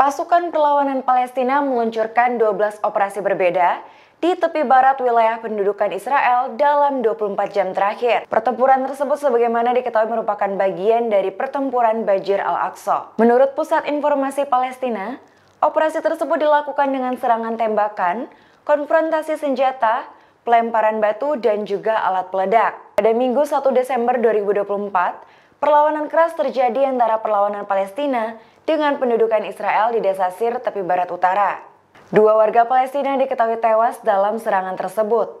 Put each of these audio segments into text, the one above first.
Pasukan perlawanan Palestina meluncurkan 12 operasi berbeda di tepi barat wilayah pendudukan Israel dalam 24 jam terakhir. Pertempuran tersebut sebagaimana diketahui merupakan bagian dari pertempuran Bajir Al-Aqsa. Menurut Pusat Informasi Palestina, operasi tersebut dilakukan dengan serangan tembakan, konfrontasi senjata, pelemparan batu, dan juga alat peledak. Pada Minggu 1 Desember 2024, perlawanan keras terjadi antara perlawanan Palestina dengan pendudukan Israel di desa Sir, tepi barat utara. Dua warga Palestina diketahui tewas dalam serangan tersebut.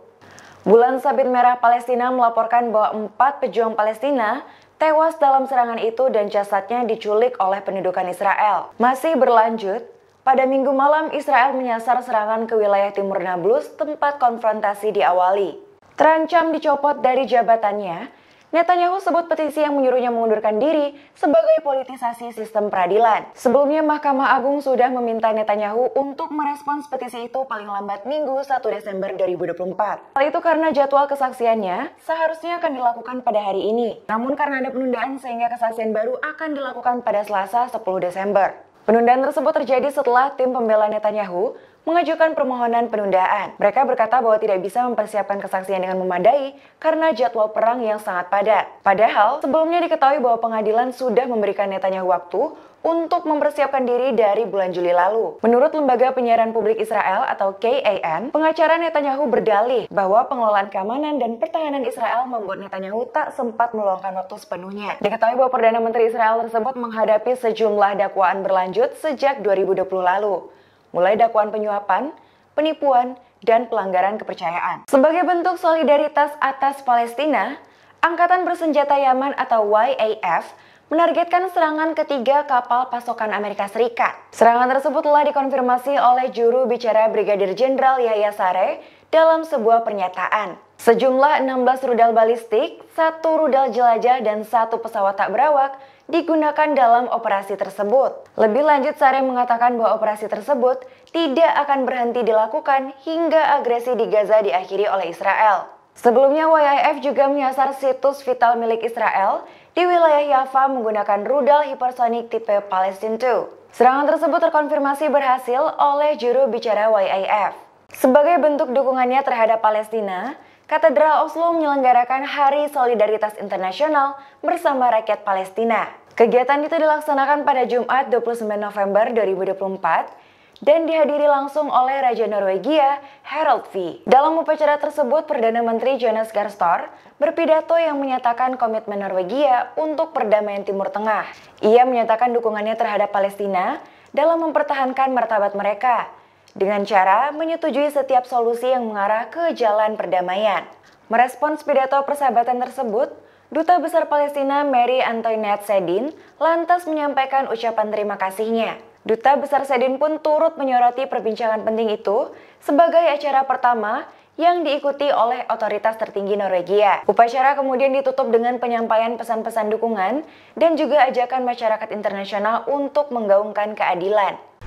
Bulan Sabit Merah Palestina melaporkan bahwa empat pejuang Palestina tewas dalam serangan itu dan jasadnya diculik oleh pendudukan Israel. Masih berlanjut, pada minggu malam Israel menyasar serangan ke wilayah timur Nablus tempat konfrontasi diawali. Terancam dicopot dari jabatannya, Netanyahu sebut petisi yang menyuruhnya mengundurkan diri sebagai politisasi sistem peradilan. Sebelumnya Mahkamah Agung sudah meminta Netanyahu untuk merespons petisi itu paling lambat Minggu 1 Desember 2024. Hal itu karena jadwal kesaksiannya seharusnya akan dilakukan pada hari ini. Namun karena ada penundaan sehingga kesaksian baru akan dilakukan pada Selasa 10 Desember. Penundaan tersebut terjadi setelah tim pembela Netanyahu mengajukan permohonan penundaan. Mereka berkata bahwa tidak bisa mempersiapkan kesaksian dengan memadai karena jadwal perang yang sangat padat. Padahal, sebelumnya diketahui bahwa pengadilan sudah memberikan Netanyahu waktu untuk mempersiapkan diri dari bulan Juli lalu. Menurut Lembaga Penyiaran Publik Israel atau KAN, pengacara Netanyahu berdalih bahwa pengelolaan keamanan dan pertahanan Israel membuat Netanyahu tak sempat meluangkan waktu sepenuhnya. Diketahui bahwa Perdana Menteri Israel tersebut menghadapi sejumlah dakwaan berlanjut sejak 2020 lalu mulai dakwaan penyuapan, penipuan, dan pelanggaran kepercayaan. Sebagai bentuk solidaritas atas Palestina, Angkatan Bersenjata Yaman atau YAF menargetkan serangan ketiga kapal pasokan Amerika Serikat. Serangan tersebut telah dikonfirmasi oleh juru bicara Brigadir Jenderal Yahya Sare dalam sebuah pernyataan. Sejumlah 16 rudal balistik, satu rudal jelajah, dan satu pesawat tak berawak digunakan dalam operasi tersebut. Lebih lanjut, Sare mengatakan bahwa operasi tersebut tidak akan berhenti dilakukan hingga agresi di Gaza diakhiri oleh Israel. Sebelumnya, YIF juga menyasar situs vital milik Israel di wilayah Yafa menggunakan rudal hipersonik tipe Palestine 2. Serangan tersebut terkonfirmasi berhasil oleh juru bicara YIF. Sebagai bentuk dukungannya terhadap Palestina, Katedral Oslo menyelenggarakan Hari Solidaritas Internasional bersama rakyat Palestina. Kegiatan itu dilaksanakan pada Jumat 29 November 2024 dan dihadiri langsung oleh Raja Norwegia Harald V. Dalam upacara tersebut, Perdana Menteri Jonas Gahr berpidato yang menyatakan komitmen Norwegia untuk perdamaian Timur Tengah. Ia menyatakan dukungannya terhadap Palestina dalam mempertahankan martabat mereka dengan cara menyetujui setiap solusi yang mengarah ke jalan perdamaian. Merespons pidato persahabatan tersebut, Duta Besar Palestina Mary Antoinette Sedin lantas menyampaikan ucapan terima kasihnya. Duta Besar Sedin pun turut menyoroti perbincangan penting itu sebagai acara pertama yang diikuti oleh otoritas tertinggi Norwegia. Upacara kemudian ditutup dengan penyampaian pesan-pesan dukungan dan juga ajakan masyarakat internasional untuk menggaungkan keadilan.